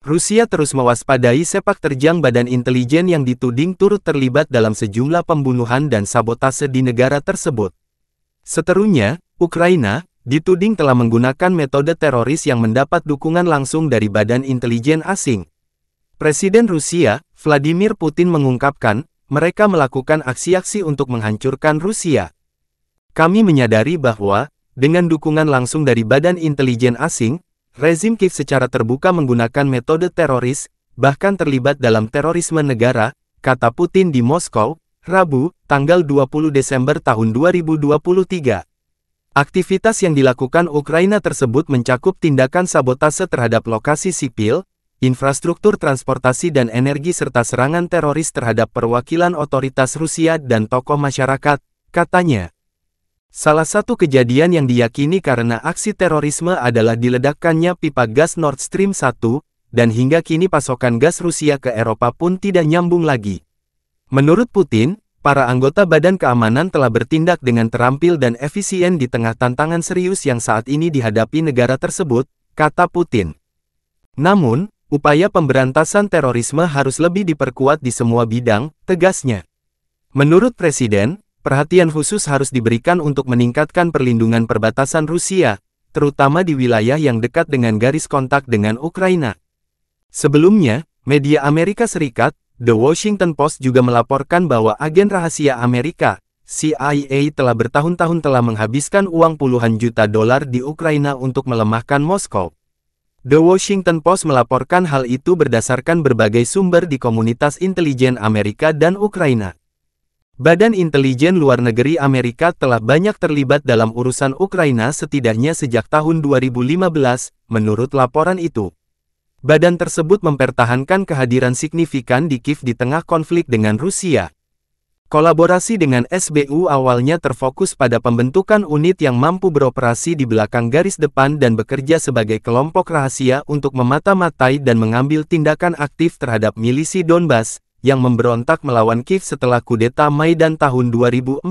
Rusia terus mewaspadai sepak terjang badan intelijen yang dituding turut terlibat dalam sejumlah pembunuhan dan sabotase di negara tersebut. Seterusnya, Ukraina, dituding telah menggunakan metode teroris yang mendapat dukungan langsung dari badan intelijen asing. Presiden Rusia, Vladimir Putin mengungkapkan, mereka melakukan aksi-aksi untuk menghancurkan Rusia. Kami menyadari bahwa, dengan dukungan langsung dari badan intelijen asing, Rezim Kiev secara terbuka menggunakan metode teroris, bahkan terlibat dalam terorisme negara, kata Putin di Moskow, Rabu, tanggal 20 Desember tahun 2023. Aktivitas yang dilakukan Ukraina tersebut mencakup tindakan sabotase terhadap lokasi sipil, infrastruktur transportasi dan energi serta serangan teroris terhadap perwakilan otoritas Rusia dan tokoh masyarakat, katanya. Salah satu kejadian yang diyakini karena aksi terorisme adalah diledakkannya pipa gas Nord Stream 1, dan hingga kini pasokan gas Rusia ke Eropa pun tidak nyambung lagi. Menurut Putin, para anggota Badan Keamanan telah bertindak dengan terampil dan efisien di tengah tantangan serius yang saat ini dihadapi negara tersebut, kata Putin. Namun, upaya pemberantasan terorisme harus lebih diperkuat di semua bidang, tegasnya. Menurut Presiden, perhatian khusus harus diberikan untuk meningkatkan perlindungan perbatasan Rusia, terutama di wilayah yang dekat dengan garis kontak dengan Ukraina. Sebelumnya, media Amerika Serikat, The Washington Post juga melaporkan bahwa agen rahasia Amerika, CIA telah bertahun-tahun telah menghabiskan uang puluhan juta dolar di Ukraina untuk melemahkan Moskow. The Washington Post melaporkan hal itu berdasarkan berbagai sumber di komunitas intelijen Amerika dan Ukraina. Badan Intelijen Luar Negeri Amerika telah banyak terlibat dalam urusan Ukraina setidaknya sejak tahun 2015, menurut laporan itu. Badan tersebut mempertahankan kehadiran signifikan di Kiev di tengah konflik dengan Rusia. Kolaborasi dengan SBU awalnya terfokus pada pembentukan unit yang mampu beroperasi di belakang garis depan dan bekerja sebagai kelompok rahasia untuk memata-matai dan mengambil tindakan aktif terhadap milisi Donbas, yang memberontak melawan Kiev setelah kudeta Mei dan tahun 2014.